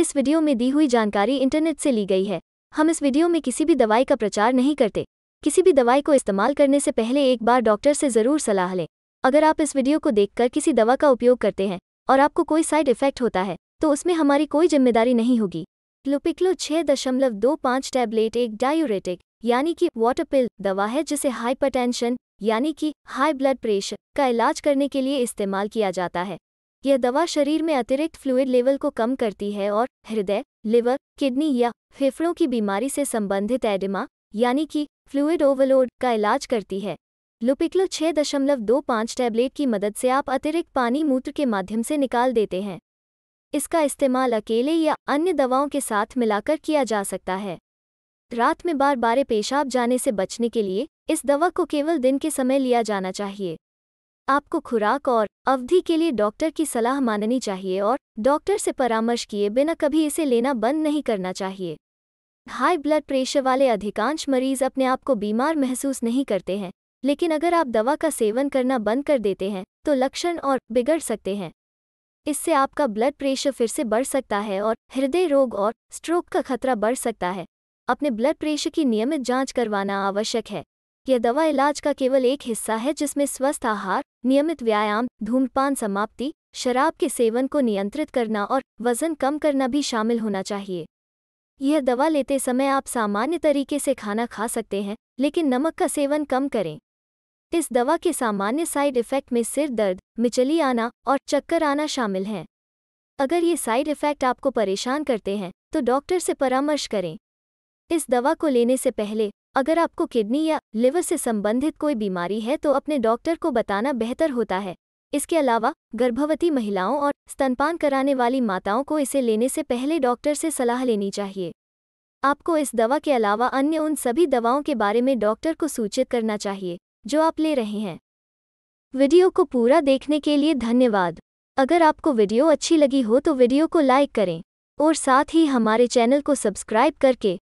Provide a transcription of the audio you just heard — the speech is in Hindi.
इस वीडियो में दी हुई जानकारी इंटरनेट से ली गई है हम इस वीडियो में किसी भी दवाई का प्रचार नहीं करते किसी भी दवाई को इस्तेमाल करने से पहले एक बार डॉक्टर से ज़रूर सलाह लें अगर आप इस वीडियो को देखकर किसी दवा का उपयोग करते हैं और आपको कोई साइड इफेक्ट होता है तो उसमें हमारी कोई जिम्मेदारी नहीं होगी लुपिक्लो छह दशमलव दो पाँच टैबलेट एक डायूरेटिक यानी कि वाटर पिल दवा है जिसे हाइपरटेंशन यानी कि हाई ब्लड प्रेशर का इलाज करने के लिए इस्तेमाल किया जाता है यह दवा शरीर में अतिरिक्त फ्लूड लेवल को कम करती है और हृदय लिवर किडनी या फेफड़ों की बीमारी से संबंधित एडिमा यानी कि फ्लूइड ओवरलोड का इलाज करती है लुपिक्लो 6.25 दशमलव दो पाँच टैबलेट की मदद से आप अतिरिक्त पानी मूत्र के माध्यम से निकाल देते हैं इसका इस्तेमाल अकेले या अन्य दवाओं के साथ मिलाकर किया जा सकता है रात में बार बार पेशाब जाने से बचने के लिए इस दवा को केवल दिन के समय लिया जाना चाहिए आपको खुराक और अवधि के लिए डॉक्टर की सलाह माननी चाहिए और डॉक्टर से परामर्श किए बिना कभी इसे लेना बंद नहीं करना चाहिए हाई ब्लड प्रेशर वाले अधिकांश मरीज अपने आप को बीमार महसूस नहीं करते हैं लेकिन अगर आप दवा का सेवन करना बंद कर देते हैं तो लक्षण और बिगड़ सकते हैं इससे आपका ब्लड प्रेशर फिर से बढ़ सकता है और हृदय रोग और स्ट्रोक का खतरा बढ़ सकता है अपने ब्लड प्रेशर की नियमित जांच करवाना आवश्यक है यह दवा इलाज का केवल एक हिस्सा है जिसमें स्वस्थ आहार नियमित व्यायाम धूमपान समाप्ति शराब के सेवन को नियंत्रित करना और वजन कम करना भी शामिल होना चाहिए यह दवा लेते समय आप सामान्य तरीके से खाना खा सकते हैं लेकिन नमक का सेवन कम करें इस दवा के सामान्य साइड इफ़ेक्ट में सिर दर्द मिचली आना और चक्कर आना शामिल हैं अगर ये साइड इफ़ेक्ट आपको परेशान करते हैं तो डॉक्टर से परामर्श करें इस दवा को लेने से पहले अगर आपको किडनी या लिवर से संबंधित कोई बीमारी है तो अपने डॉक्टर को बताना बेहतर होता है इसके अलावा गर्भवती महिलाओं और स्तनपान कराने वाली माताओं को इसे लेने से पहले डॉक्टर से सलाह लेनी चाहिए आपको इस दवा के अलावा अन्य उन सभी दवाओं के बारे में डॉक्टर को सूचित करना चाहिए जो आप ले रहे हैं वीडियो को पूरा देखने के लिए धन्यवाद अगर आपको वीडियो अच्छी लगी हो तो वीडियो को लाइक करें और साथ ही हमारे चैनल को सब्सक्राइब करके